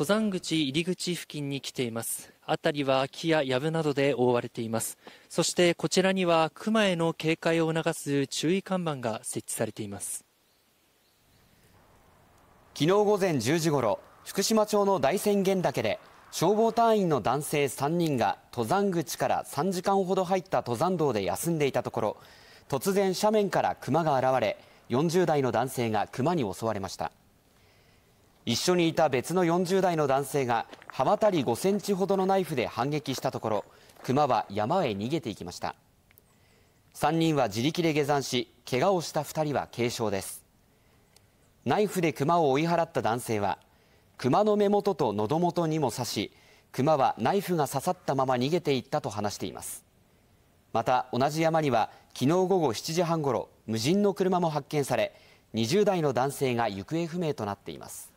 登山口入り口付近に来ています。辺りは空きや藪などで覆われています。そしてこちらには熊への警戒を促す注意看板が設置されています。昨日午前10時ごろ、福島町の大仙源岳で消防隊員の男性3人が登山口から3時間ほど入った登山道で休んでいたところ、突然斜面から熊が現れ、40代の男性が熊に襲われました。一緒にいた別の40代の男性が刃渡り5センチほどのナイフで反撃したところクマは山へ逃げていきました3人は自力で下山し怪我をした2人は軽傷ですナイフでクマを追い払った男性はクマの目元と喉元にも刺しクマはナイフが刺さったまま逃げていったと話していますまた同じ山には昨日午後7時半ごろ無人の車も発見され20代の男性が行方不明となっています